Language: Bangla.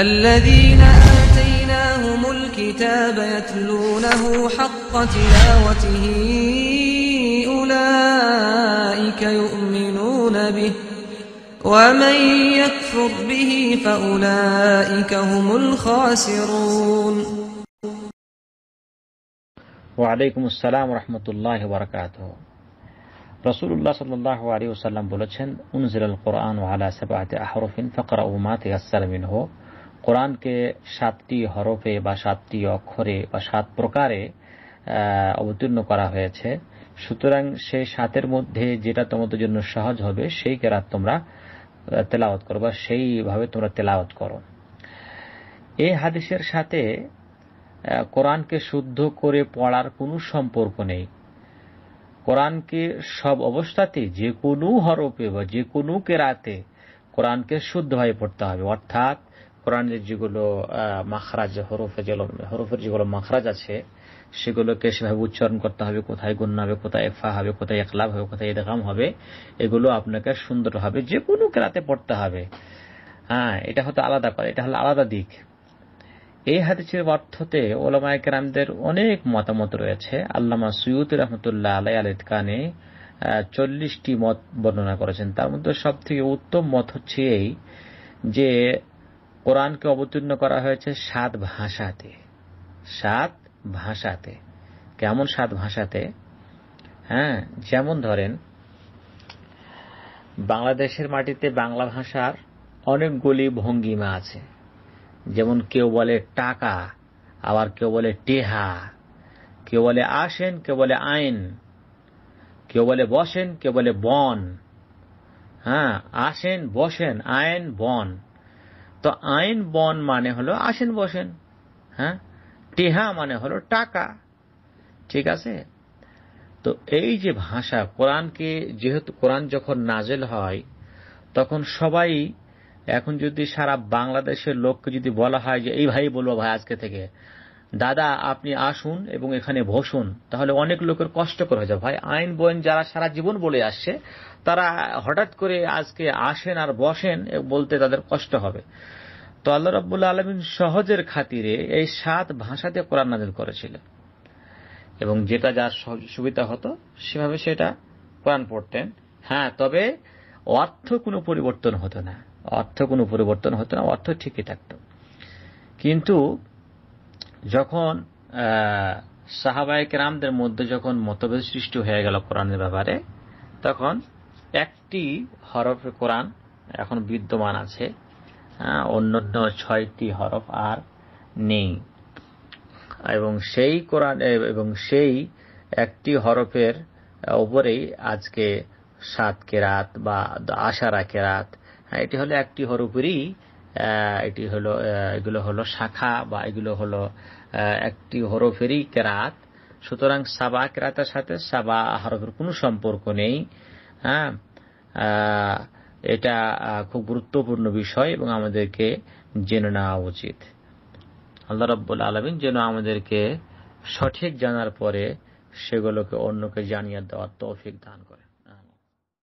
الذين آتيناهم الكتاب يتلونه حق تلاوته أولئك يؤمنون به ومن يكفر به فأولئك هم الخاسرون وعليكم السلام ورحمة الله وبركاته رسول الله صلى الله عليه وسلم বলেছেন انزل القرآن على سبعة أحرف فقرأوا ما تيسر منه কোরআনকে সাতটি হরফে বা সাতটি অক্ষরে বা সাত প্রকারে অবতীর্ণ করা হয়েছে সুতরাং সেই সাতের মধ্যে যেটা তোমাদের জন্য সহজ হবে সেই কেরাত তোমরা তেলাওয়াত করো বা সেইভাবে তোমরা তেলাওয়াত করো এই হাদিসের সাথে কোরআনকে শুদ্ধ করে পড়ার কোনো সম্পর্ক নেই কোরআনকে সব অবস্থাতে যে কোনো হরপে বা যে কোনো কেরাতে কোরআনকে শুদ্ধভাবে পড়তে হবে অর্থাৎ কোরআনের যেগুলো মাখরাজ হরফে হরফের যেগুলো মাখরাজ আছে সেগুলোকে সেভাবে উচ্চারণ করতে হবে কোথায় গুন্না হবে কোথায় এফা হবে কোথায় একলাভ হবে কোথায় এদেখাম হবে এগুলো আপনাকে সুন্দরভাবে যে কোনো ক্রাতে পড়তে হবে হ্যাঁ এটা হয়তো আলাদা করে এটা হলো আলাদা দিক এই হাদিসের অর্থতে ওলামায় কেরামদের অনেক মতামত রয়েছে আল্লামা সৈয়দ রহমতুল্লাহ আলাই আল ইতকানে চল্লিশটি মত বর্ণনা করেছেন তার মধ্যে সব থেকে উত্তম মত হচ্ছে এই যে কোরআনকে অবতীর্ণ করা হয়েছে সাত ভাষাতে সাত ভাষাতে কেমন সাত ভাষাতে হ্যাঁ যেমন ধরেন বাংলাদেশের মাটিতে বাংলা ভাষার অনেকগুলি ভঙ্গিমা আছে যেমন কেউ বলে টাকা আবার কেউ বলে টেহা কেউ বলে আসেন কেউ বলে আইন কেউ বলে বসেন কেউ বলে বন হ্যাঁ আসেন বসেন আইন বন তো আইন বন মানে হলো আসেন বসেন হ্যাঁ টেহা মানে হলো টাকা ঠিক আছে তো এই যে ভাষা কোরআনকে যেহেতু কোরআন যখন নাজেল হয় তখন সবাই এখন যদি সারা বাংলাদেশের লোককে যদি বলা হয় যে এই ভাই বলবো ভাই আজকে থেকে দাদা আপনি আসুন এবং এখানে বসুন তাহলে অনেক লোকের কষ্ট করা যাবে ভাই আইন বইন যারা সারা জীবন বলে আসছে তারা হঠাৎ করে আজকে আসেন আর বসেন বলতে তাদের কষ্ট হবে তো আল্লাহ রব্বুল্লা আলমিন সহজের খাতিরে এই সাত ভাষাতে কোরআন নাজিল করেছিলেন এবং যেটা যার সুবিধা হতো সেভাবে সেটা কোরআন পড়তেন হ্যাঁ তবে অর্থ কোনো পরিবর্তন হতো না অর্থ কোনো পরিবর্তন হতো না অর্থ ঠিকই থাকত কিন্তু যখন সাহাবায়ক রামদের মধ্যে যখন মতভেদ সৃষ্টি হয়ে গেল কোরআনের ব্যাপারে তখন একটি হরফ কোরআন এখন বিদ্যমান আছে অন্যান্য ছয়টি হরফ আর নেই এবং সেই কোরআন এবং সেই একটি হরফের ওপরেই আজকে সাত কেরাত বা আশারা কেরাত হ্যাঁ, এটি হলো একটি হরফেরই এটি হলো এগুলো হলো শাখা বা এগুলো হলো একটি হরফেরই কেরাত সুতরাং সাবা কেরাতের সাথে সাবা হরফের কোনো সম্পর্ক নেই হ্যাঁ এটা খুব গুরুত্বপূর্ণ বিষয় এবং আমাদেরকে জেনে নেওয়া উচিত আল্লাহ রব্বুল আলমিন যেন আমাদেরকে সঠিক জানার পরে সেগুলোকে অন্যকে জানিয়ে দেওয়ার তৌফিক দান করে